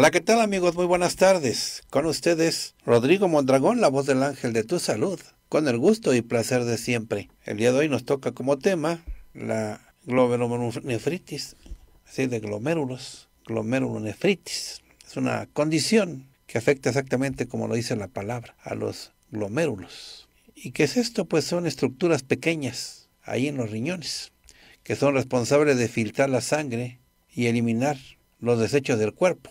Hola, ¿qué tal amigos? Muy buenas tardes. Con ustedes, Rodrigo Mondragón, la voz del ángel de tu salud, con el gusto y placer de siempre. El día de hoy nos toca como tema la glomerulonefritis, así de glomérulos, glomerulonefritis. Es una condición que afecta exactamente como lo dice la palabra, a los glomérulos. ¿Y qué es esto? Pues son estructuras pequeñas ahí en los riñones, que son responsables de filtrar la sangre y eliminar los desechos del cuerpo.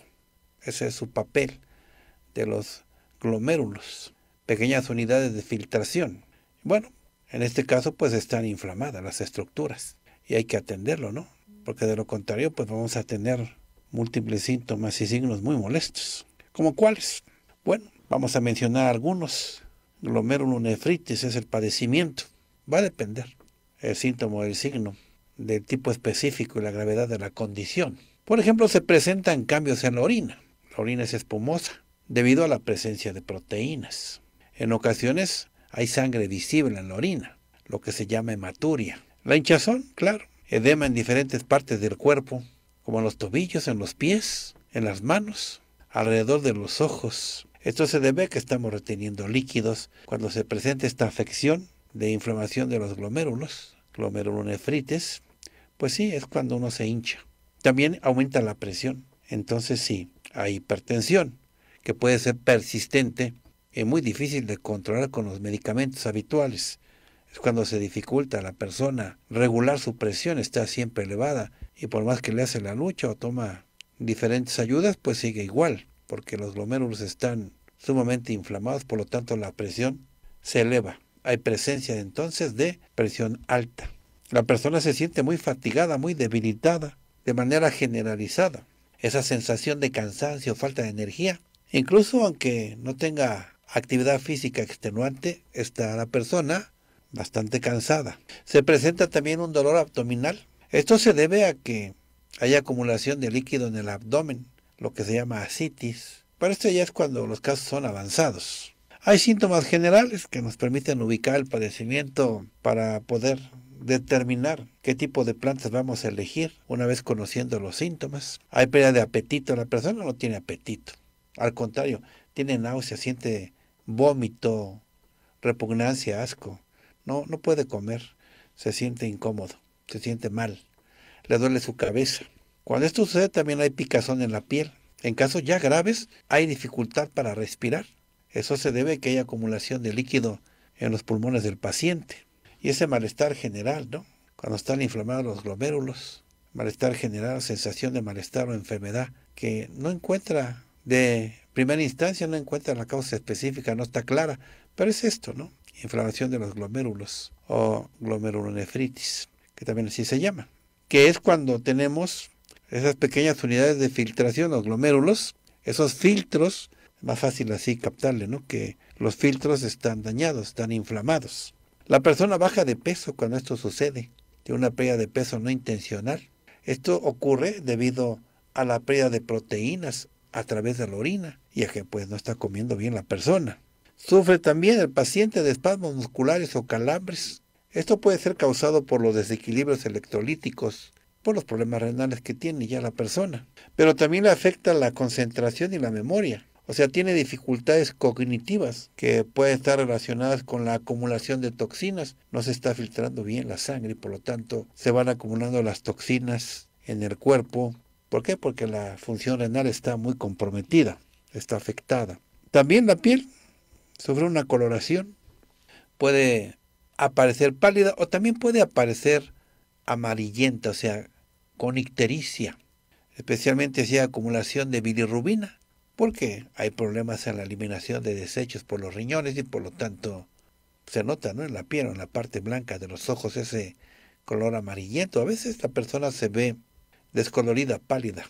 Ese es su papel de los glomérulos, pequeñas unidades de filtración. Bueno, en este caso pues están inflamadas las estructuras y hay que atenderlo, ¿no? Porque de lo contrario pues vamos a tener múltiples síntomas y signos muy molestos. ¿Como cuáles? Bueno, vamos a mencionar algunos. Glomerulonefritis es el padecimiento. Va a depender el síntoma o el signo del tipo específico y la gravedad de la condición. Por ejemplo, se presentan cambios en la orina orina es espumosa debido a la presencia de proteínas. En ocasiones hay sangre visible en la orina, lo que se llama hematuria. La hinchazón, claro, edema en diferentes partes del cuerpo, como en los tobillos, en los pies, en las manos, alrededor de los ojos. Esto se debe a que estamos reteniendo líquidos cuando se presenta esta afección de inflamación de los glomérulos, glomerulonefritis, pues sí, es cuando uno se hincha. También aumenta la presión. Entonces sí, a hipertensión, que puede ser persistente y muy difícil de controlar con los medicamentos habituales. Es cuando se dificulta a la persona regular su presión, está siempre elevada y por más que le hace la lucha o toma diferentes ayudas, pues sigue igual, porque los glomérulos están sumamente inflamados, por lo tanto la presión se eleva. Hay presencia entonces de presión alta. La persona se siente muy fatigada, muy debilitada, de manera generalizada esa sensación de cansancio, o falta de energía. Incluso aunque no tenga actividad física extenuante, está la persona bastante cansada. Se presenta también un dolor abdominal. Esto se debe a que hay acumulación de líquido en el abdomen, lo que se llama ascitis. Pero esto ya es cuando los casos son avanzados. Hay síntomas generales que nos permiten ubicar el padecimiento para poder determinar qué tipo de plantas vamos a elegir una vez conociendo los síntomas. Hay pérdida de apetito, la persona no tiene apetito. Al contrario, tiene náusea, siente vómito, repugnancia, asco. No, no puede comer, se siente incómodo, se siente mal, le duele su cabeza. Cuando esto sucede también hay picazón en la piel. En casos ya graves hay dificultad para respirar. Eso se debe a que hay acumulación de líquido en los pulmones del paciente. Y ese malestar general, ¿no? Cuando están inflamados los glomérulos, malestar general, sensación de malestar o enfermedad que no encuentra de primera instancia, no encuentra la causa específica, no está clara, pero es esto, ¿no? Inflamación de los glomérulos o glomerulonefritis, que también así se llama, que es cuando tenemos esas pequeñas unidades de filtración, los glomérulos, esos filtros, más fácil así captarle, ¿no? Que los filtros están dañados, están inflamados. La persona baja de peso cuando esto sucede, de una pérdida de peso no intencional. Esto ocurre debido a la pérdida de proteínas a través de la orina y a que pues no está comiendo bien la persona. Sufre también el paciente de espasmos musculares o calambres. Esto puede ser causado por los desequilibrios electrolíticos, por los problemas renales que tiene ya la persona, pero también le afecta la concentración y la memoria. O sea, tiene dificultades cognitivas que pueden estar relacionadas con la acumulación de toxinas. No se está filtrando bien la sangre y por lo tanto se van acumulando las toxinas en el cuerpo. ¿Por qué? Porque la función renal está muy comprometida, está afectada. También la piel sufre una coloración. Puede aparecer pálida o también puede aparecer amarillenta, o sea, con ictericia, especialmente si hay acumulación de bilirrubina porque hay problemas en la eliminación de desechos por los riñones y por lo tanto se nota ¿no? en la piel en la parte blanca de los ojos ese color amarillento. A veces la persona se ve descolorida, pálida.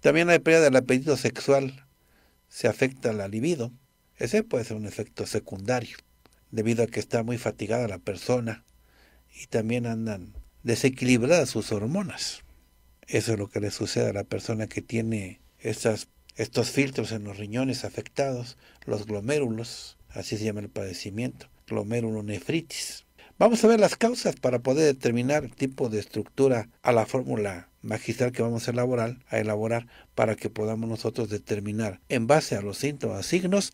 También la pérdida del apetito sexual se afecta la libido. Ese puede ser un efecto secundario, debido a que está muy fatigada la persona y también andan desequilibradas sus hormonas. Eso es lo que le sucede a la persona que tiene esas estos filtros en los riñones afectados, los glomérulos, así se llama el padecimiento, glomerulonefritis. Vamos a ver las causas para poder determinar el tipo de estructura a la fórmula magistral que vamos a elaborar, a elaborar para que podamos nosotros determinar en base a los síntomas, signos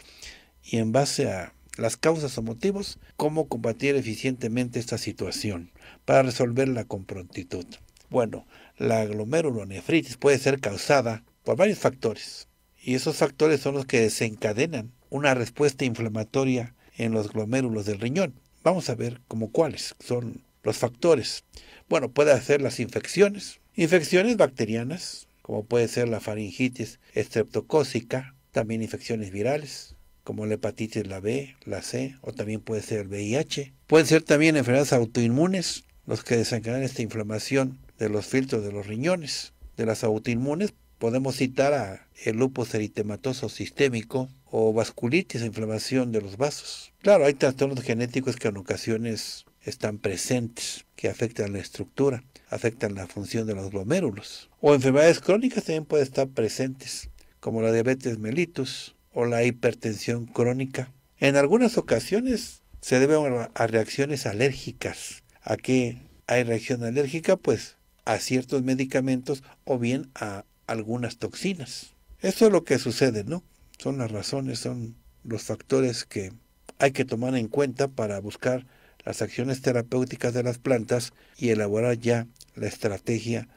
y en base a las causas o motivos, cómo combatir eficientemente esta situación para resolverla con prontitud. Bueno, la glomerulonefritis puede ser causada por varios factores y esos factores son los que desencadenan una respuesta inflamatoria en los glomérulos del riñón. Vamos a ver cómo cuáles son los factores. Bueno, puede ser las infecciones, infecciones bacterianas, como puede ser la faringitis estreptocócica, también infecciones virales, como la hepatitis la B, la C, o también puede ser el VIH. Pueden ser también enfermedades autoinmunes, los que desencadenan esta inflamación de los filtros de los riñones. De las autoinmunes Podemos citar a el lupus eritematoso sistémico o vasculitis, inflamación de los vasos. Claro, hay trastornos genéticos que en ocasiones están presentes, que afectan la estructura, afectan la función de los glomérulos. O enfermedades crónicas también pueden estar presentes, como la diabetes mellitus o la hipertensión crónica. En algunas ocasiones se debe a reacciones alérgicas. ¿A qué hay reacción alérgica? Pues a ciertos medicamentos o bien a algunas toxinas. Eso es lo que sucede, ¿no? Son las razones, son los factores que hay que tomar en cuenta para buscar las acciones terapéuticas de las plantas y elaborar ya la estrategia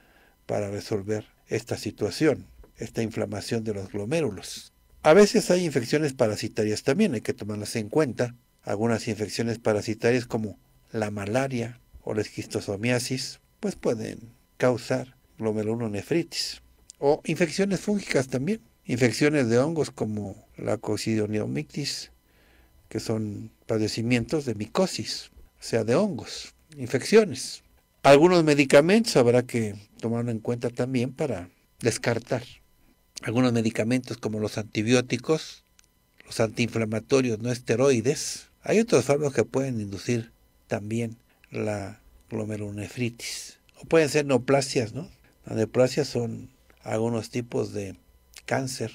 para resolver esta situación, esta inflamación de los glomérulos. A veces hay infecciones parasitarias también, hay que tomarlas en cuenta. Algunas infecciones parasitarias como la malaria o la esquistosomiasis, pues pueden causar glomerulonefritis o infecciones fúngicas también, infecciones de hongos como la cocidioneomictis, que son padecimientos de micosis, o sea, de hongos, infecciones. Algunos medicamentos habrá que tomar en cuenta también para descartar. Algunos medicamentos como los antibióticos, los antiinflamatorios no esteroides. Hay otros fármacos que pueden inducir también la glomerulonefritis. O pueden ser neoplasias, ¿no? Las neoplasias son algunos tipos de cáncer,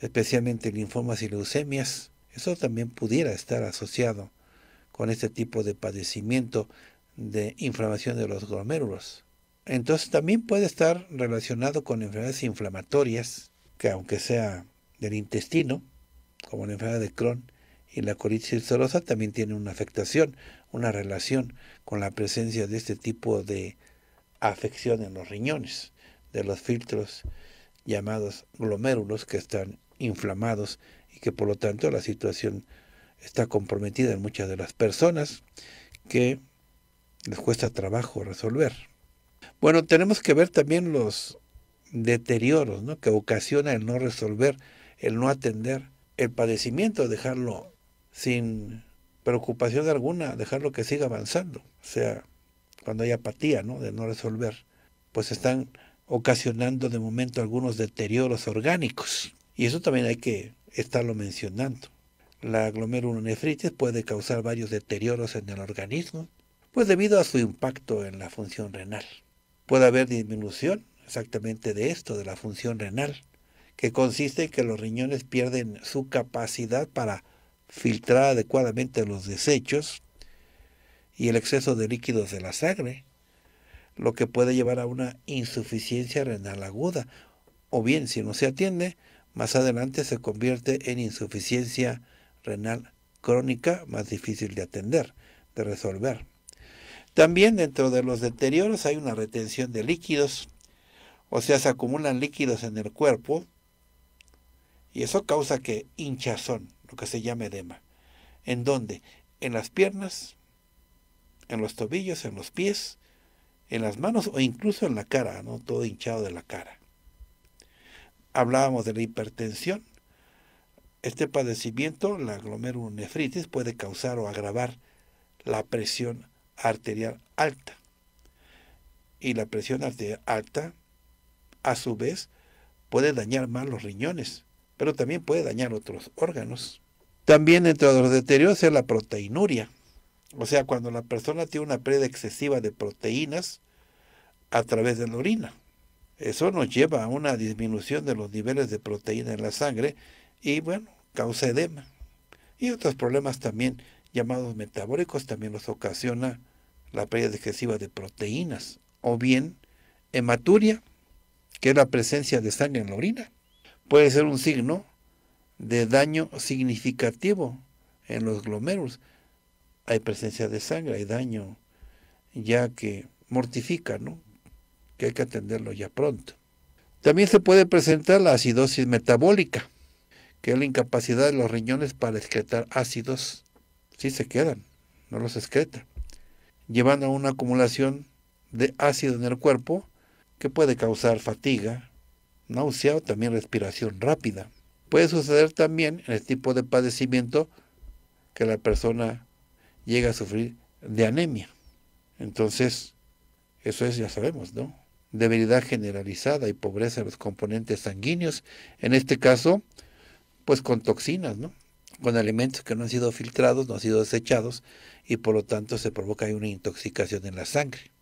especialmente linfomas y leucemias. Eso también pudiera estar asociado con este tipo de padecimiento de inflamación de los glomérulos. Entonces también puede estar relacionado con enfermedades inflamatorias, que aunque sea del intestino, como la enfermedad de Crohn y la colitis ulcerosa, también tiene una afectación, una relación con la presencia de este tipo de afección en los riñones de los filtros llamados glomérulos que están inflamados y que por lo tanto la situación está comprometida en muchas de las personas que les cuesta trabajo resolver. Bueno, tenemos que ver también los deterioros que ocasiona el no resolver, el no atender, el padecimiento, dejarlo sin preocupación alguna, dejarlo que siga avanzando. O sea, cuando hay apatía ¿no? de no resolver, pues están ocasionando de momento algunos deterioros orgánicos. Y eso también hay que estarlo mencionando. La glomerulonefritis puede causar varios deterioros en el organismo, pues debido a su impacto en la función renal. Puede haber disminución exactamente de esto, de la función renal, que consiste en que los riñones pierden su capacidad para filtrar adecuadamente los desechos y el exceso de líquidos de la sangre, lo que puede llevar a una insuficiencia renal aguda, o bien si no se atiende, más adelante se convierte en insuficiencia renal crónica más difícil de atender, de resolver. También dentro de los deterioros hay una retención de líquidos, o sea, se acumulan líquidos en el cuerpo y eso causa que hinchazón, lo que se llama edema. ¿En dónde? En las piernas, en los tobillos, en los pies, en las manos o incluso en la cara, ¿no? todo hinchado de la cara. Hablábamos de la hipertensión. Este padecimiento, la glomerulonefritis, puede causar o agravar la presión arterial alta. Y la presión arterial alta, a su vez, puede dañar más los riñones, pero también puede dañar otros órganos. También entre los deterioros es la proteinuria o sea, cuando la persona tiene una pérdida excesiva de proteínas a través de la orina. Eso nos lleva a una disminución de los niveles de proteína en la sangre y, bueno, causa edema. Y otros problemas también llamados metabólicos también los ocasiona la pérdida excesiva de proteínas. O bien, hematuria, que es la presencia de sangre en la orina. Puede ser un signo de daño significativo en los glomerulos hay presencia de sangre, hay daño ya que mortifica, ¿no? que hay que atenderlo ya pronto. También se puede presentar la acidosis metabólica, que es la incapacidad de los riñones para excretar ácidos. si se quedan, no los excreta, llevando a una acumulación de ácido en el cuerpo que puede causar fatiga, náusea o también respiración rápida. Puede suceder también en el este tipo de padecimiento que la persona llega a sufrir de anemia. Entonces, eso es, ya sabemos, ¿no? Debilidad generalizada y pobreza de los componentes sanguíneos, en este caso, pues con toxinas, ¿no? Con alimentos que no han sido filtrados, no han sido desechados y por lo tanto se provoca una intoxicación en la sangre.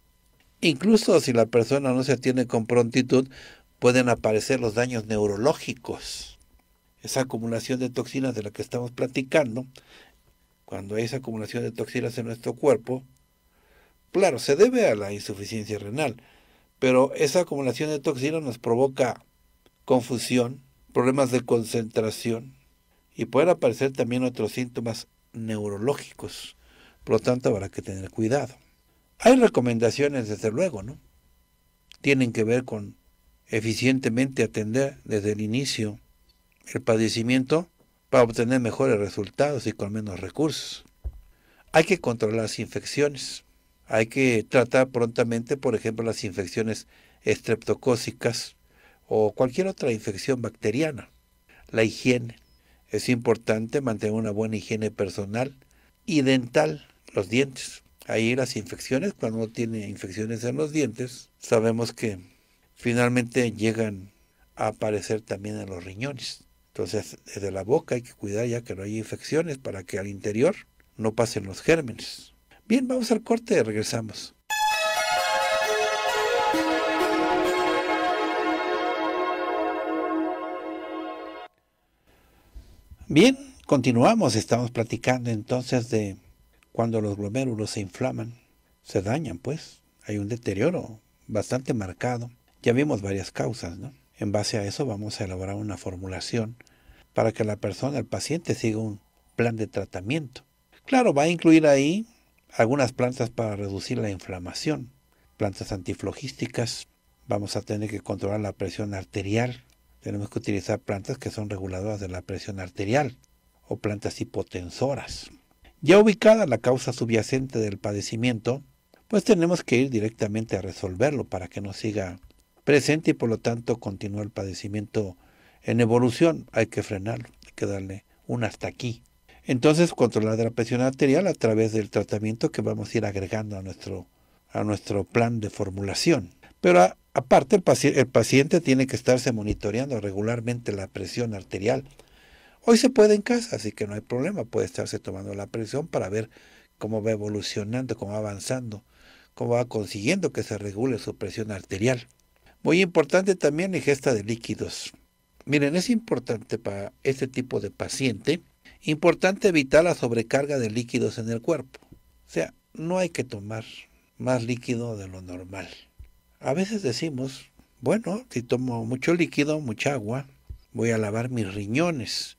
Incluso si la persona no se atiende con prontitud, pueden aparecer los daños neurológicos. Esa acumulación de toxinas de la que estamos platicando cuando hay esa acumulación de toxinas en nuestro cuerpo, claro, se debe a la insuficiencia renal, pero esa acumulación de toxinas nos provoca confusión, problemas de concentración y pueden aparecer también otros síntomas neurológicos. Por lo tanto, habrá que tener cuidado. Hay recomendaciones, desde luego, ¿no? Tienen que ver con eficientemente atender desde el inicio el padecimiento para obtener mejores resultados y con menos recursos. Hay que controlar las infecciones. Hay que tratar prontamente, por ejemplo, las infecciones estreptocócicas o cualquier otra infección bacteriana. La higiene. Es importante mantener una buena higiene personal y dental, los dientes. Ahí las infecciones, cuando uno tiene infecciones en los dientes, sabemos que finalmente llegan a aparecer también en los riñones. Entonces, desde la boca hay que cuidar ya que no hay infecciones para que al interior no pasen los gérmenes. Bien, vamos al corte y regresamos. Bien, continuamos, estamos platicando entonces de cuando los glomérulos se inflaman, se dañan pues, hay un deterioro bastante marcado. Ya vimos varias causas, ¿no? En base a eso vamos a elaborar una formulación para que la persona, el paciente, siga un plan de tratamiento. Claro, va a incluir ahí algunas plantas para reducir la inflamación, plantas antiflogísticas, vamos a tener que controlar la presión arterial, tenemos que utilizar plantas que son reguladoras de la presión arterial o plantas hipotensoras. Ya ubicada la causa subyacente del padecimiento, pues tenemos que ir directamente a resolverlo para que no siga presente y por lo tanto continúa el padecimiento en evolución. Hay que frenarlo, hay que darle un hasta aquí. Entonces, controlar la presión arterial a través del tratamiento que vamos a ir agregando a nuestro, a nuestro plan de formulación. Pero aparte, el paciente tiene que estarse monitoreando regularmente la presión arterial. Hoy se puede en casa, así que no hay problema. Puede estarse tomando la presión para ver cómo va evolucionando, cómo va avanzando, cómo va consiguiendo que se regule su presión arterial. Muy importante también la ingesta de líquidos. Miren, es importante para este tipo de paciente, importante evitar la sobrecarga de líquidos en el cuerpo. O sea, no hay que tomar más líquido de lo normal. A veces decimos, bueno, si tomo mucho líquido, mucha agua, voy a lavar mis riñones.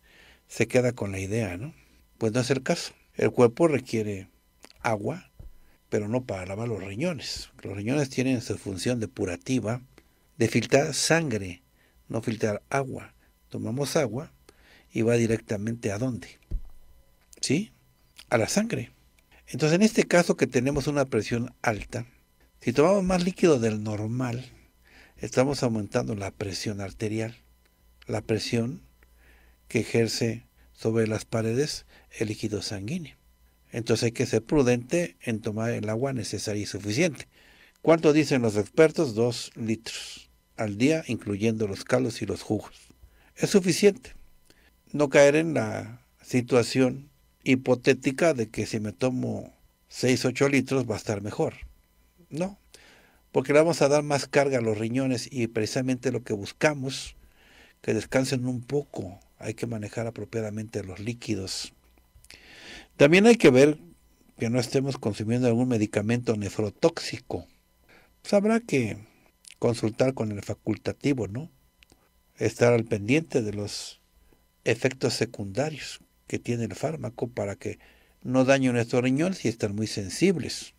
Se queda con la idea, ¿no? Pues no es el caso. El cuerpo requiere agua, pero no para lavar los riñones. Los riñones tienen su función depurativa de filtrar sangre, no filtrar agua. Tomamos agua y va directamente a dónde? ¿Sí? A la sangre. Entonces, en este caso que tenemos una presión alta, si tomamos más líquido del normal, estamos aumentando la presión arterial, la presión que ejerce sobre las paredes el líquido sanguíneo. Entonces hay que ser prudente en tomar el agua necesaria y suficiente. ¿Cuánto dicen los expertos? Dos litros al día, incluyendo los calos y los jugos. Es suficiente. No caer en la situación hipotética de que si me tomo 6, 8 litros va a estar mejor. No, porque le vamos a dar más carga a los riñones y precisamente lo que buscamos, que descansen un poco. Hay que manejar apropiadamente los líquidos. También hay que ver que no estemos consumiendo algún medicamento nefrotóxico. Sabrá pues que consultar con el facultativo, ¿no? Estar al pendiente de los efectos secundarios que tiene el fármaco para que no dañe nuestros riñón si están muy sensibles.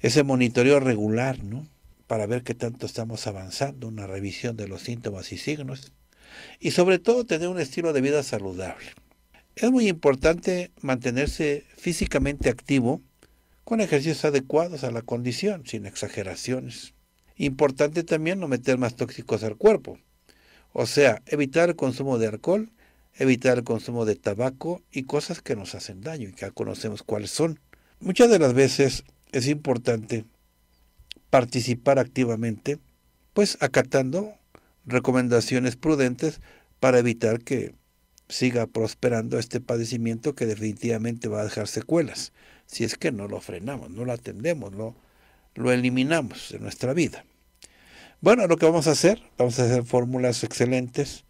Ese monitoreo regular, ¿no? Para ver qué tanto estamos avanzando, una revisión de los síntomas y signos. Y sobre todo tener un estilo de vida saludable. Es muy importante mantenerse físicamente activo con ejercicios adecuados a la condición, sin exageraciones. Importante también no meter más tóxicos al cuerpo. O sea, evitar el consumo de alcohol, evitar el consumo de tabaco y cosas que nos hacen daño y que ya conocemos cuáles son. Muchas de las veces es importante participar activamente, pues acatando recomendaciones prudentes para evitar que siga prosperando este padecimiento que definitivamente va a dejar secuelas, si es que no lo frenamos, no lo atendemos, no lo eliminamos de nuestra vida. Bueno, lo que vamos a hacer, vamos a hacer fórmulas excelentes,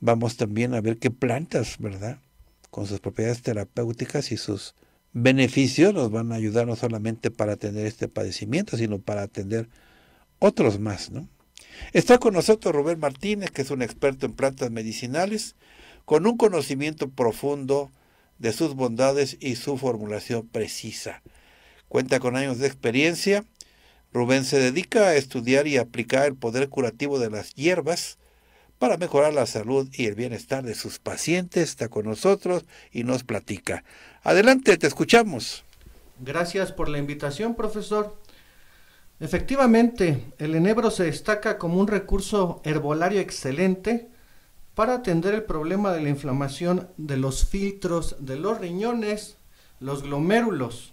vamos también a ver qué plantas, ¿verdad? Con sus propiedades terapéuticas y sus beneficios nos van a ayudar no solamente para atender este padecimiento, sino para atender otros más, ¿no? Está con nosotros Robert Martínez, que es un experto en plantas medicinales, con un conocimiento profundo de sus bondades y su formulación precisa. Cuenta con años de experiencia Rubén se dedica a estudiar y aplicar el poder curativo de las hierbas para mejorar la salud y el bienestar de sus pacientes. Está con nosotros y nos platica. Adelante, te escuchamos. Gracias por la invitación, profesor. Efectivamente, el enebro se destaca como un recurso herbolario excelente para atender el problema de la inflamación de los filtros de los riñones, los glomérulos,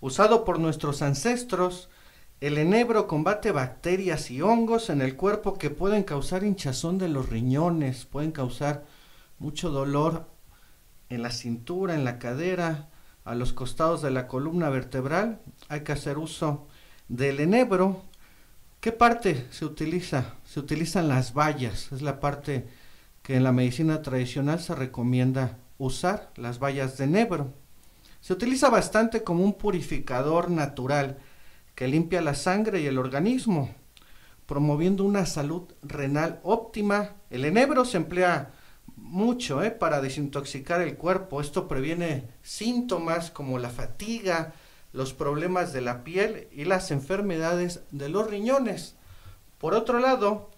usado por nuestros ancestros el enebro combate bacterias y hongos en el cuerpo que pueden causar hinchazón de los riñones, pueden causar mucho dolor en la cintura, en la cadera, a los costados de la columna vertebral. Hay que hacer uso del enebro. ¿Qué parte se utiliza? Se utilizan las bayas. es la parte que en la medicina tradicional se recomienda usar, las vallas de enebro. Se utiliza bastante como un purificador natural que limpia la sangre y el organismo, promoviendo una salud renal óptima. El enebro se emplea mucho ¿eh? para desintoxicar el cuerpo. Esto previene síntomas como la fatiga, los problemas de la piel y las enfermedades de los riñones. Por otro lado,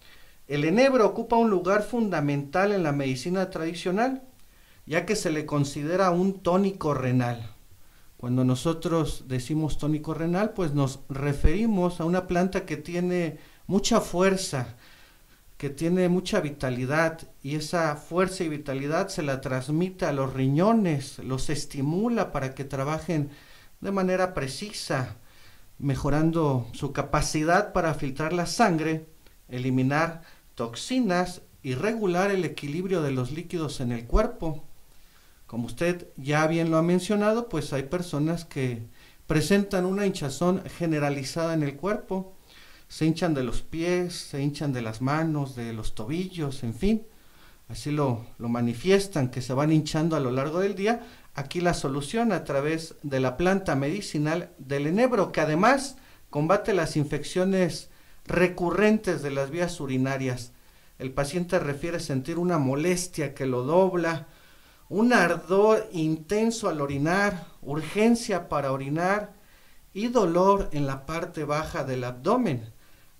el enebro ocupa un lugar fundamental en la medicina tradicional, ya que se le considera un tónico renal. Cuando nosotros decimos tónico renal, pues nos referimos a una planta que tiene mucha fuerza, que tiene mucha vitalidad y esa fuerza y vitalidad se la transmite a los riñones, los estimula para que trabajen de manera precisa, mejorando su capacidad para filtrar la sangre, eliminar toxinas y regular el equilibrio de los líquidos en el cuerpo. Como usted ya bien lo ha mencionado, pues hay personas que presentan una hinchazón generalizada en el cuerpo. Se hinchan de los pies, se hinchan de las manos, de los tobillos, en fin. Así lo, lo manifiestan, que se van hinchando a lo largo del día. Aquí la solución a través de la planta medicinal del enebro, que además combate las infecciones recurrentes de las vías urinarias. El paciente refiere sentir una molestia que lo dobla, un ardor intenso al orinar, urgencia para orinar y dolor en la parte baja del abdomen.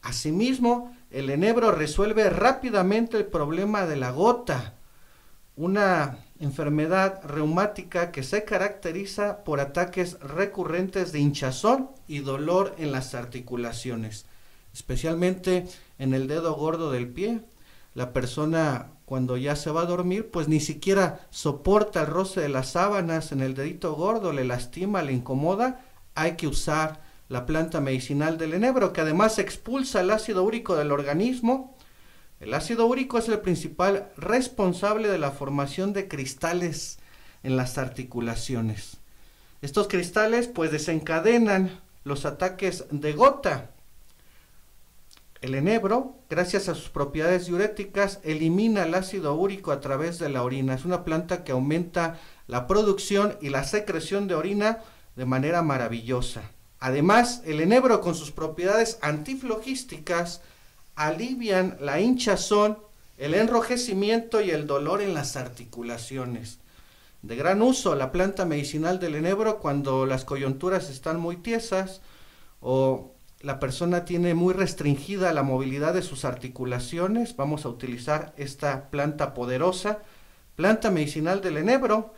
Asimismo, el enebro resuelve rápidamente el problema de la gota, una enfermedad reumática que se caracteriza por ataques recurrentes de hinchazón y dolor en las articulaciones, especialmente en el dedo gordo del pie. La persona cuando ya se va a dormir, pues ni siquiera soporta el roce de las sábanas en el dedito gordo, le lastima, le incomoda, hay que usar la planta medicinal del enebro, que además expulsa el ácido úrico del organismo. El ácido úrico es el principal responsable de la formación de cristales en las articulaciones. Estos cristales pues desencadenan los ataques de gota, el enebro, gracias a sus propiedades diuréticas, elimina el ácido úrico a través de la orina. Es una planta que aumenta la producción y la secreción de orina de manera maravillosa. Además, el enebro con sus propiedades antiflogísticas alivian la hinchazón, el enrojecimiento y el dolor en las articulaciones. De gran uso la planta medicinal del enebro cuando las coyunturas están muy tiesas o la persona tiene muy restringida la movilidad de sus articulaciones, vamos a utilizar esta planta poderosa, planta medicinal del enebro.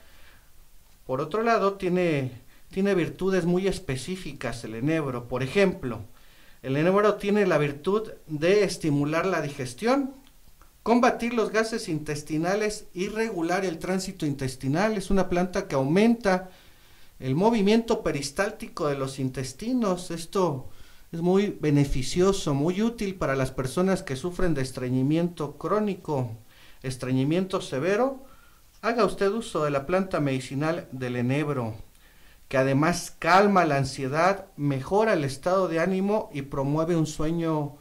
Por otro lado, tiene, tiene virtudes muy específicas el enebro. Por ejemplo, el enebro tiene la virtud de estimular la digestión, combatir los gases intestinales y regular el tránsito intestinal. Es una planta que aumenta el movimiento peristáltico de los intestinos. Esto es muy beneficioso, muy útil para las personas que sufren de estreñimiento crónico, estreñimiento severo. Haga usted uso de la planta medicinal del enebro, que además calma la ansiedad, mejora el estado de ánimo y promueve un sueño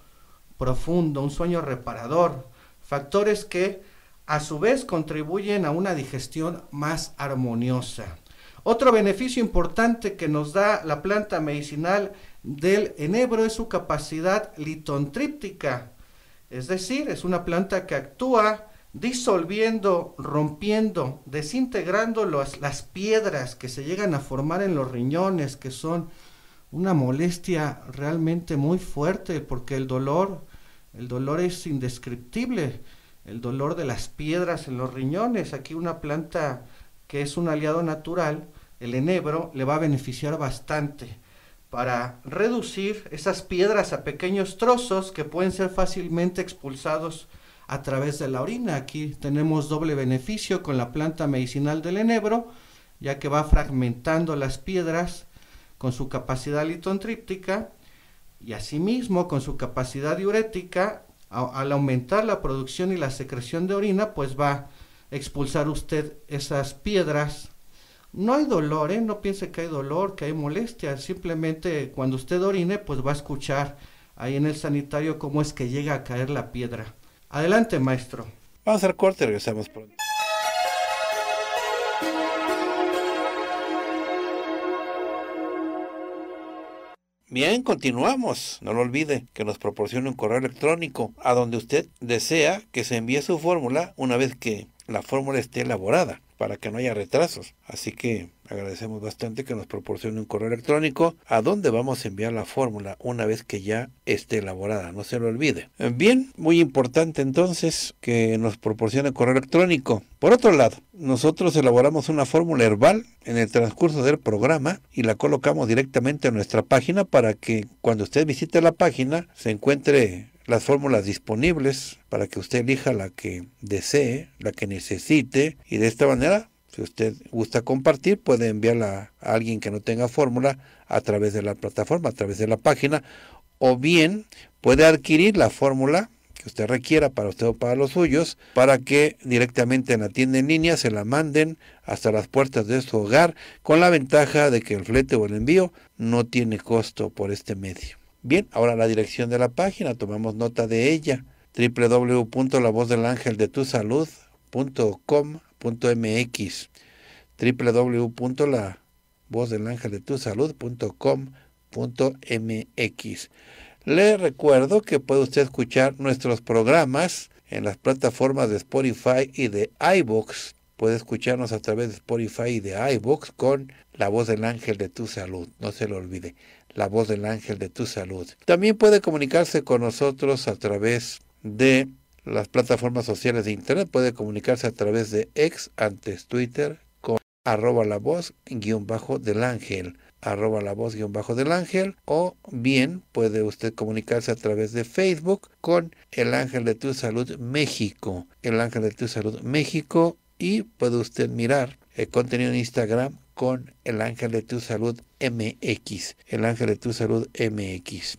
profundo, un sueño reparador. Factores que a su vez contribuyen a una digestión más armoniosa. Otro beneficio importante que nos da la planta medicinal del enebro es su capacidad litontríptica, es decir, es una planta que actúa disolviendo, rompiendo, desintegrando las piedras que se llegan a formar en los riñones, que son una molestia realmente muy fuerte, porque el dolor, el dolor es indescriptible, el dolor de las piedras en los riñones. Aquí una planta que es un aliado natural, el enebro, le va a beneficiar bastante para reducir esas piedras a pequeños trozos que pueden ser fácilmente expulsados a través de la orina. Aquí tenemos doble beneficio con la planta medicinal del enebro, ya que va fragmentando las piedras con su capacidad litontríptica y asimismo con su capacidad diurética, al aumentar la producción y la secreción de orina, pues va a expulsar usted esas piedras no hay dolor, ¿eh? no piense que hay dolor, que hay molestia, simplemente cuando usted orine, pues va a escuchar ahí en el sanitario cómo es que llega a caer la piedra. Adelante, maestro. Vamos al corte, regresamos pronto. Bien, continuamos. No lo olvide que nos proporcione un correo electrónico a donde usted desea que se envíe su fórmula una vez que la fórmula esté elaborada para que no haya retrasos. Así que agradecemos bastante que nos proporcione un correo electrónico a dónde vamos a enviar la fórmula una vez que ya esté elaborada, no se lo olvide. Eh, bien, muy importante entonces que nos proporcione correo electrónico. Por otro lado, nosotros elaboramos una fórmula herbal en el transcurso del programa y la colocamos directamente en nuestra página para que cuando usted visite la página se encuentre las fórmulas disponibles para que usted elija la que desee, la que necesite y de esta manera, si usted gusta compartir, puede enviarla a alguien que no tenga fórmula a través de la plataforma, a través de la página o bien puede adquirir la fórmula que usted requiera para usted o para los suyos, para que directamente en la tienda en línea se la manden hasta las puertas de su hogar, con la ventaja de que el flete o el envío no tiene costo por este medio. Bien, ahora la dirección de la página, tomamos nota de ella, www.lavozdelangeldetusalud.com.mx www.lavozdelangeldetusalud.com.mx Le recuerdo que puede usted escuchar nuestros programas en las plataformas de Spotify y de iVoox. Puede escucharnos a través de Spotify y de iVoox con La Voz del Ángel de Tu Salud. No se lo olvide la voz del ángel de tu salud. También puede comunicarse con nosotros a través de las plataformas sociales de Internet. Puede comunicarse a través de ex antes Twitter con arroba la voz guión bajo del ángel arroba la voz guión bajo del ángel o bien puede usted comunicarse a través de Facebook con el ángel de tu salud México. El ángel de tu salud México y puede usted mirar el contenido en Instagram con el ángel de tu salud MX. El ángel de tu salud MX.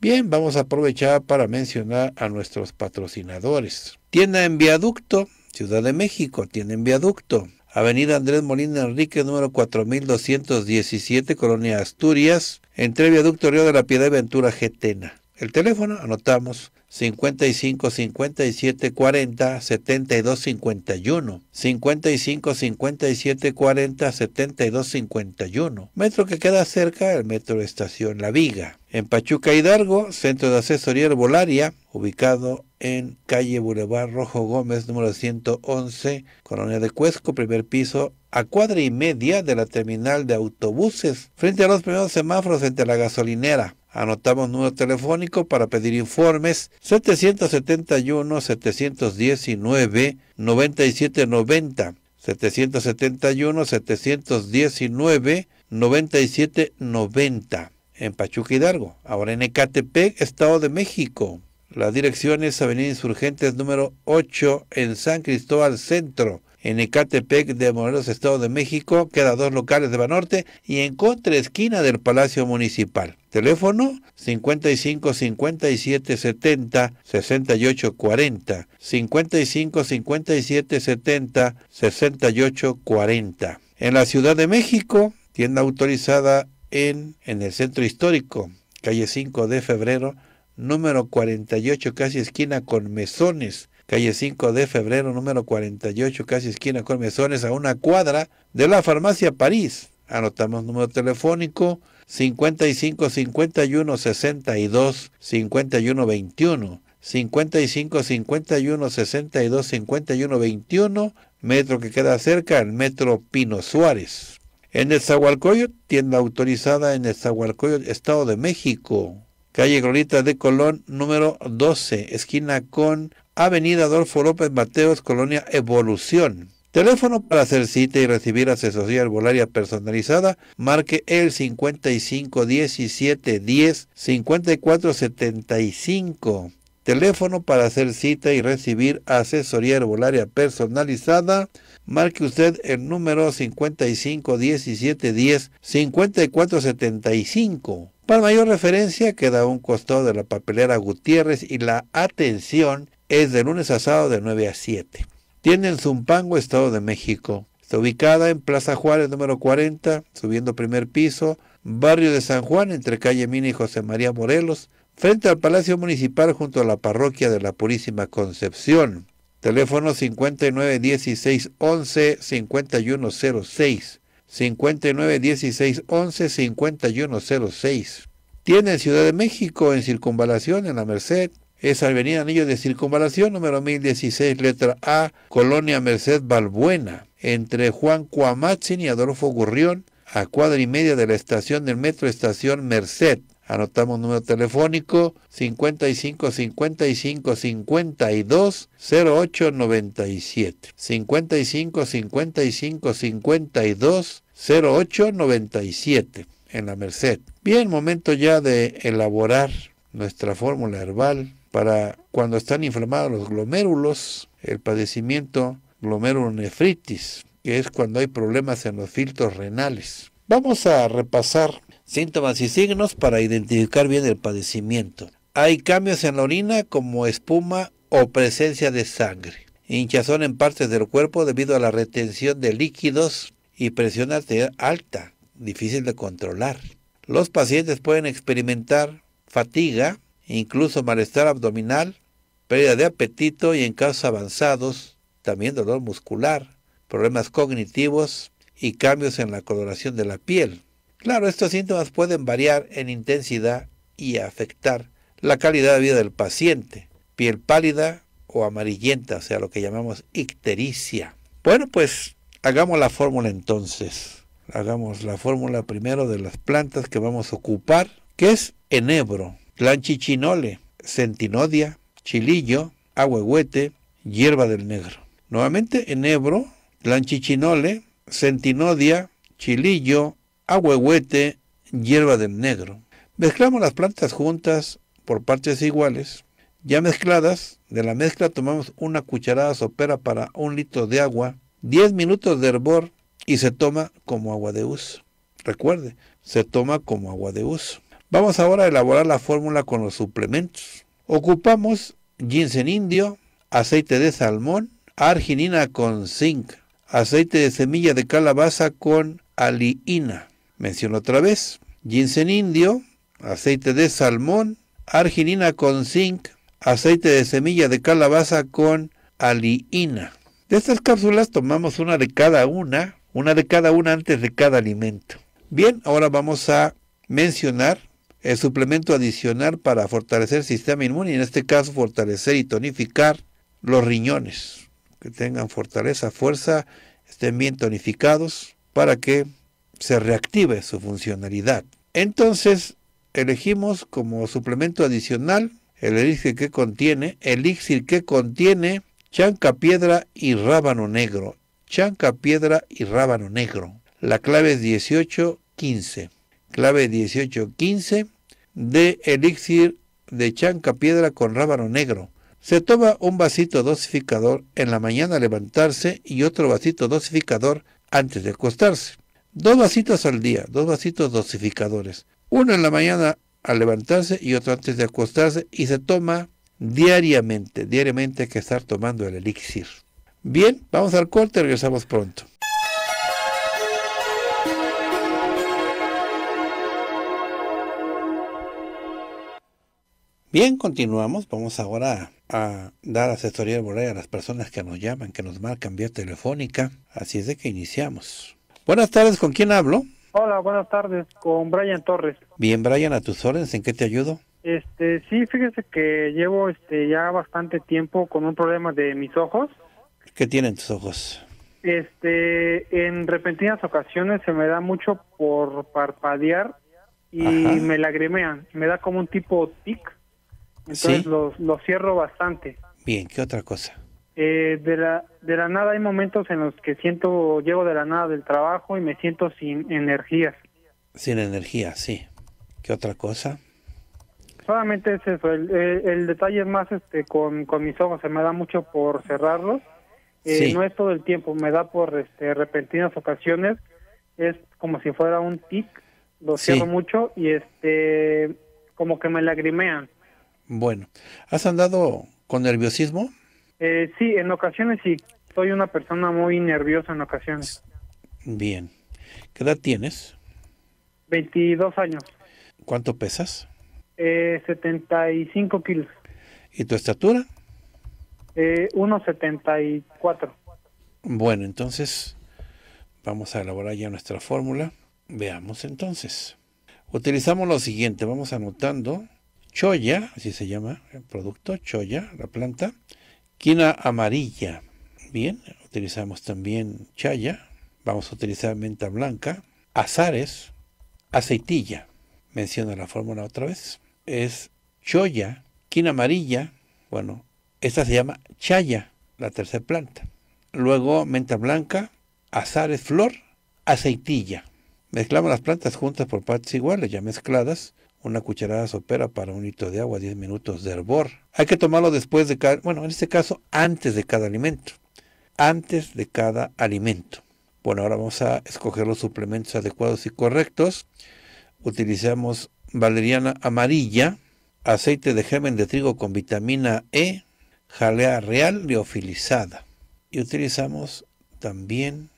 Bien, vamos a aprovechar para mencionar a nuestros patrocinadores. Tienda en Viaducto, Ciudad de México, tienda en Viaducto. Avenida Andrés Molina Enrique, número 4217, Colonia Asturias, entre Viaducto Río de la Piedad y Ventura Getena. El teléfono, anotamos, 55 57 40 72 51 55 57 40 72 51 metro que queda cerca del metro de estación La Viga en Pachuca Hidalgo centro de asesoría herbolaria ubicado en calle Boulevard Rojo Gómez número 111 colonia de Cuesco primer piso a cuadra y media de la terminal de autobuses frente a los primeros semáforos entre la gasolinera Anotamos número telefónico para pedir informes 771-719-9790. 771-719-9790 en Pachuca Hidalgo, ahora en Ecatepec, Estado de México. La dirección es Avenida Insurgentes número 8 en San Cristóbal Centro, en Ecatepec de Morelos, Estado de México, queda dos locales de Banorte y en contra esquina del Palacio Municipal. Teléfono 55 57 70 68 40. 55 57 70 68 40. En la Ciudad de México, tienda autorizada en, en el centro histórico, calle 5 de febrero, número 48, casi esquina con mesones. Calle 5 de febrero, número 48, casi esquina con mesones, a una cuadra de la farmacia París. Anotamos número telefónico 55 51 62 51 21 55 51 62 51 21 metro que queda cerca el metro Pino Suárez en el Zahualcoyo, tienda autorizada en el Zahualcoyo, Estado de México. Calle Glorita de Colón, número 12, esquina con Avenida Adolfo López Mateos, Colonia Evolución. Teléfono para hacer cita y recibir asesoría herbolaria personalizada, marque el 55 17 10 54 75. Teléfono para hacer cita y recibir asesoría herbolaria personalizada, marque usted el número 55 17 10 54 75. Para mayor referencia, queda un costado de la papelera Gutiérrez y la atención es de lunes a sábado de 9 a 7. Tiene en Zumpango, Estado de México. Está ubicada en Plaza Juárez número 40, subiendo primer piso, barrio de San Juan, entre calle Mina y José María Morelos, frente al Palacio Municipal junto a la parroquia de la Purísima Concepción. Teléfono 591611-5106. 591611-5106. Tiene en Ciudad de México, en Circunvalación, en La Merced, es Avenida Anillo de Circunvalación, número 1016, letra A, Colonia Merced Balbuena, entre Juan Cuamatzin y Adolfo Gurrión, a cuadra y media de la estación del metro Estación Merced. Anotamos número telefónico 55 55 52 08 55 55 52 08 97 en la Merced. Bien, momento ya de elaborar nuestra fórmula herbal para cuando están inflamados los glomérulos, el padecimiento glomerulonefritis, que es cuando hay problemas en los filtros renales. Vamos a repasar síntomas y signos para identificar bien el padecimiento. Hay cambios en la orina como espuma o presencia de sangre, hinchazón en partes del cuerpo debido a la retención de líquidos y presión arterial alta, difícil de controlar. Los pacientes pueden experimentar fatiga, incluso malestar abdominal, pérdida de apetito y en casos avanzados también dolor muscular, problemas cognitivos y cambios en la coloración de la piel. Claro, estos síntomas pueden variar en intensidad y afectar la calidad de vida del paciente. Piel pálida o amarillenta, o sea, lo que llamamos ictericia. Bueno, pues hagamos la fórmula entonces. Hagamos la fórmula primero de las plantas que vamos a ocupar, que es enebro lanchichinole, centinodia, chilillo, agüehuete, hierba del negro. Nuevamente en Ebro, lanchichinole centinodia, chilillo, agüehuete, hierba del negro. Mezclamos las plantas juntas por partes iguales. Ya mezcladas, de la mezcla tomamos una cucharada sopera para un litro de agua, 10 minutos de hervor y se toma como agua de uso. Recuerde, se toma como agua de uso. Vamos ahora a elaborar la fórmula con los suplementos. Ocupamos ginseng indio, aceite de salmón, arginina con zinc, aceite de semilla de calabaza con aliina. Menciono otra vez, ginseng indio, aceite de salmón, arginina con zinc, aceite de semilla de calabaza con aliina. De estas cápsulas tomamos una de cada una, una de cada una antes de cada alimento. Bien, ahora vamos a mencionar el suplemento adicional para fortalecer el sistema inmune y en este caso fortalecer y tonificar los riñones, que tengan fortaleza, fuerza, estén bien tonificados para que se reactive su funcionalidad. Entonces, elegimos como suplemento adicional el elixir que contiene, elixir que contiene chanca piedra y rábano negro, chanca piedra y rábano negro. La clave es 1815 clave 1815, de elixir de chanca piedra con rábano negro. Se toma un vasito dosificador en la mañana al levantarse y otro vasito dosificador antes de acostarse. Dos vasitos al día, dos vasitos dosificadores. Uno en la mañana al levantarse y otro antes de acostarse y se toma diariamente. Diariamente hay que estar tomando el elixir. Bien, vamos al corte, regresamos pronto. Bien, continuamos. Vamos ahora a dar asesoría de a las personas que nos llaman, que nos marcan vía telefónica. Así es de que iniciamos. Buenas tardes, ¿con quién hablo? Hola, buenas tardes, con Brian Torres. Bien, Brian, a tus órdenes, ¿en qué te ayudo? Este, sí, fíjese que llevo este ya bastante tiempo con un problema de mis ojos. ¿Qué tienen tus ojos? Este, en repentinas ocasiones se me da mucho por parpadear y me lagrimean, me da como un tipo tic entonces los, cierro bastante. Bien, ¿qué otra cosa? Eh, de, la, de la nada hay momentos en los que siento, llego de la nada del trabajo y me siento sin energías. Sin energía, sí. ¿Qué otra cosa? Solamente es eso, el, detalle es más este con, mis ojos, se me da mucho por cerrarlos. Eh, No es todo el tiempo, me da por este, repentinas ocasiones, es como si fuera un tic, lo cierro mucho y este como que me lagrimean. Bueno, ¿has andado con nerviosismo? Eh, sí, en ocasiones sí. Soy una persona muy nerviosa en ocasiones. Bien. ¿Qué edad tienes? 22 años. ¿Cuánto pesas? Eh, 75 kilos. ¿Y tu estatura? Eh, 1,74. Bueno, entonces vamos a elaborar ya nuestra fórmula. Veamos entonces. Utilizamos lo siguiente, vamos anotando choya, así se llama el producto, choya, la planta, quina amarilla, bien, utilizamos también chaya, vamos a utilizar menta blanca, azares, aceitilla, menciono la fórmula otra vez, es choya, quina amarilla, bueno, esta se llama chaya, la tercera planta, luego menta blanca, azares flor, aceitilla. Mezclamos las plantas juntas por partes iguales, ya mezcladas, una cucharada sopera para un litro de agua, 10 minutos de hervor. Hay que tomarlo después de cada, bueno, en este caso antes de cada alimento. Antes de cada alimento. Bueno, ahora vamos a escoger los suplementos adecuados y correctos. Utilizamos valeriana amarilla, aceite de germen de trigo con vitamina E, jalea real biofilizada. Y utilizamos también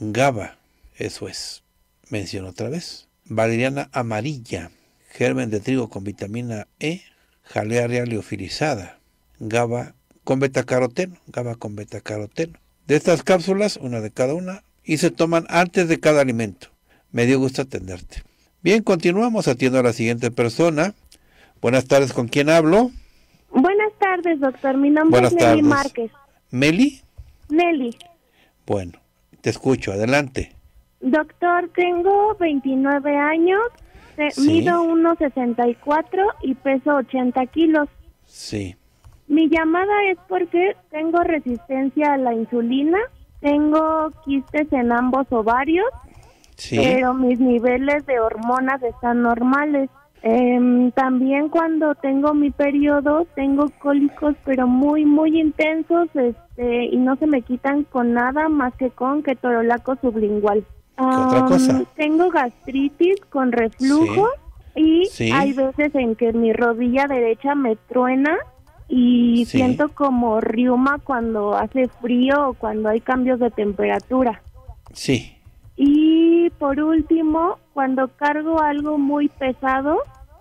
GABA, eso es. Menciono otra vez. Valeriana amarilla, germen de trigo con vitamina E, jalea real liofilizada, GABA con betacaroteno, GABA con betacaroteno. De estas cápsulas, una de cada una, y se toman antes de cada alimento. Me dio gusto atenderte. Bien, continuamos. Atiendo a la siguiente persona. Buenas tardes, ¿con quién hablo? Buenas tardes, doctor. Mi nombre es Nelly Márquez. ¿Meli? Nelly. Bueno, te escucho. Adelante. Doctor, tengo 29 años este, mido 1,64 y peso 80 kilos. Sí. Mi llamada es porque tengo resistencia a la insulina, tengo quistes en ambos ovarios, pero mis niveles de hormonas están normales. Em, también cuando tengo mi periodo tengo cólicos pero muy muy intensos este, y no se me quitan con nada más que con ketorolaco sublingual otra cosa? Tengo gastritis con reflujo y hay veces en que mi rodilla derecha me truena y siento como riuma cuando hace frío o cuando hay cambios de temperatura. Sí. Y por último, cuando cargo algo muy pesado,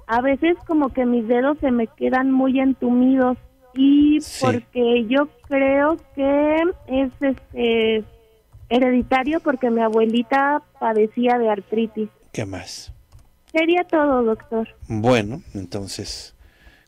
a veces como que mis dedos se me quedan muy entumidos y porque yo creo que es este Hereditario porque mi abuelita padecía de artritis. ¿Qué más? Sería todo, doctor. Bueno, entonces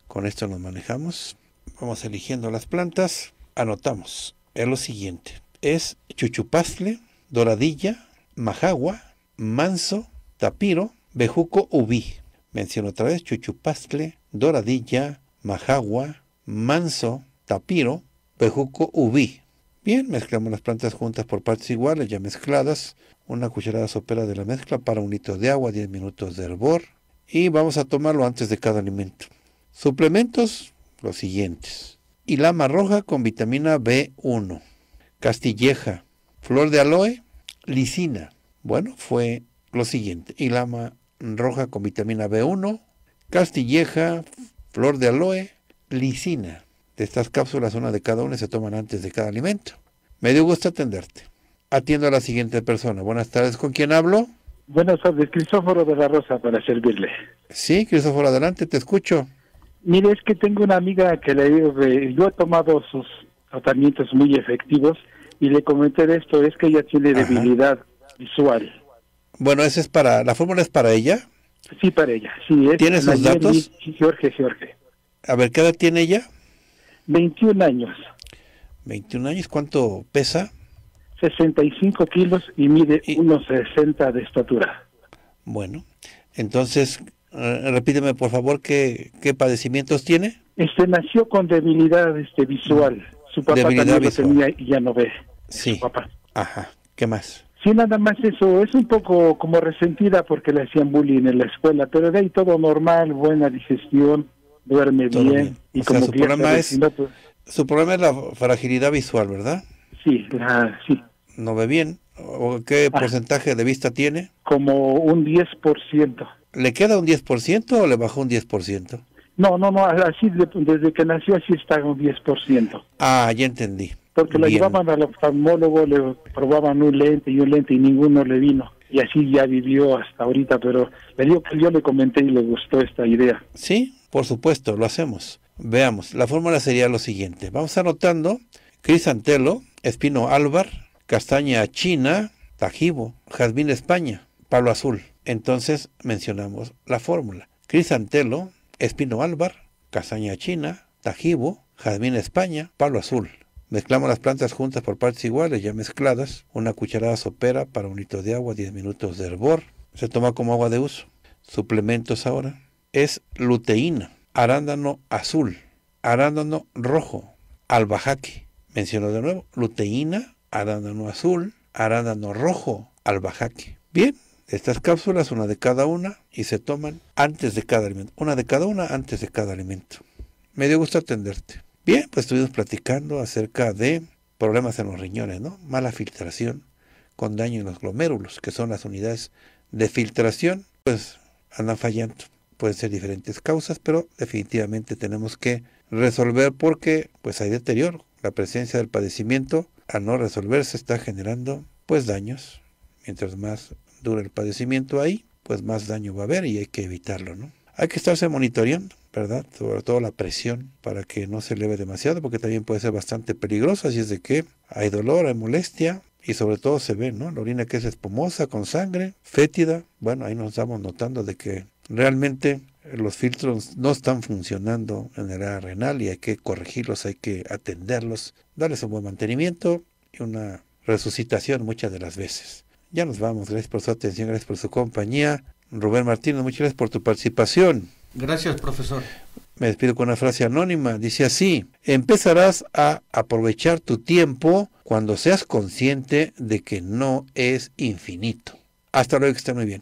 con esto nos manejamos. Vamos eligiendo las plantas. Anotamos. Es lo siguiente. Es chuchupazle, doradilla, majagua, manso, tapiro, bejuco ubí. Menciono otra vez chuchupazle, doradilla, majagua, manso, tapiro, bejuco ubí. Bien, mezclamos las plantas juntas por partes iguales, ya mezcladas. Una cucharada sopera de la mezcla para un litro de agua, 10 minutos de hervor. Y vamos a tomarlo antes de cada alimento. Suplementos, los siguientes. Hilama roja con vitamina B1. Castilleja, flor de aloe, lisina. Bueno, fue lo siguiente. Hilama roja con vitamina B1. Castilleja, flor de aloe, lisina de estas cápsulas, una de cada una, se toman antes de cada alimento. Me dio gusto atenderte. Atiendo a la siguiente persona. Buenas tardes, ¿con quién hablo? Buenas tardes, Cristóforo de la Rosa, para servirle. Sí, Cristóforo, adelante, te escucho. Mire, es que tengo una amiga que le digo que yo he tomado sus tratamientos muy efectivos y le comenté esto, es que ella tiene debilidad visual. Bueno, ese es para, la fórmula es para ella. Sí, para ella, sí. ¿Tiene sus datos? Sí, Jorge, Jorge. A ver, ¿qué edad tiene ella? 21 años. 21 años, ¿cuánto pesa? 65 kilos y mide unos 60 de estatura. Bueno, entonces, eh, repíteme por favor, ¿qué, qué padecimientos tiene? Este nació con debilidad este visual. Su papá también lo tenía y ya no ve. Sí. Ajá, ¿qué más? Sí, nada más eso. Es un poco como resentida porque le hacían bullying en la escuela, pero de ahí todo normal, buena digestión duerme bien, y pues. su, problema es, la fragilidad visual, ¿verdad? Sí, pues, ah, sí. ¿No ve bien? ¿O qué ah. porcentaje de vista tiene? Como un 10%. ¿Le queda un 10% o le bajó un 10%? No, no, no, así desde que nació así está un 10%. Ah, ya entendí. Porque lo llevaban al oftalmólogo, le probaban un lente y un lente y ninguno le vino. Y así ya vivió hasta ahorita, pero le que yo le comenté y le gustó esta idea. Sí, por supuesto, lo hacemos. Veamos, la fórmula sería lo siguiente. Vamos anotando Crisantelo, Espino Álvar, Castaña China, Tajibo, Jazmín España, palo Azul. Entonces mencionamos la fórmula. Crisantelo, Espino Álvar, Castaña China, Tajibo, Jazmín España, palo Azul. Mezclamos las plantas juntas por partes iguales, ya mezcladas. Una cucharada sopera para un litro de agua, 10 minutos de hervor. Se toma como agua de uso. Suplementos ahora es luteína, arándano azul, arándano rojo, albajaque. Menciono de nuevo, luteína, arándano azul, arándano rojo, albajaque. Bien, estas cápsulas, una de cada una, y se toman antes de cada alimento. Una de cada una antes de cada alimento. Me dio gusto atenderte. Bien, pues estuvimos platicando acerca de problemas en los riñones, ¿no? Mala filtración con daño en los glomérulos, que son las unidades de filtración, pues andan fallando pueden ser diferentes causas, pero definitivamente tenemos que resolver porque pues hay deterioro. La presencia del padecimiento al no resolverse está generando pues daños. Mientras más dura el padecimiento ahí, pues más daño va a haber y hay que evitarlo, ¿no? Hay que estarse monitoreando, ¿verdad? Sobre todo la presión para que no se eleve demasiado porque también puede ser bastante peligrosa si es de que hay dolor, hay molestia, y sobre todo se ve, ¿no? La orina que es espumosa, con sangre, fétida. Bueno, ahí nos estamos notando de que realmente los filtros no están funcionando en el área renal y hay que corregirlos, hay que atenderlos, darles un buen mantenimiento y una resucitación muchas de las veces. Ya nos vamos, gracias por su atención, gracias por su compañía. Rubén Martínez, muchas gracias por tu participación. Gracias, profesor. Me despido con una frase anónima. Dice así, empezarás a aprovechar tu tiempo cuando seas consciente de que no es infinito. Hasta luego, que estén muy bien.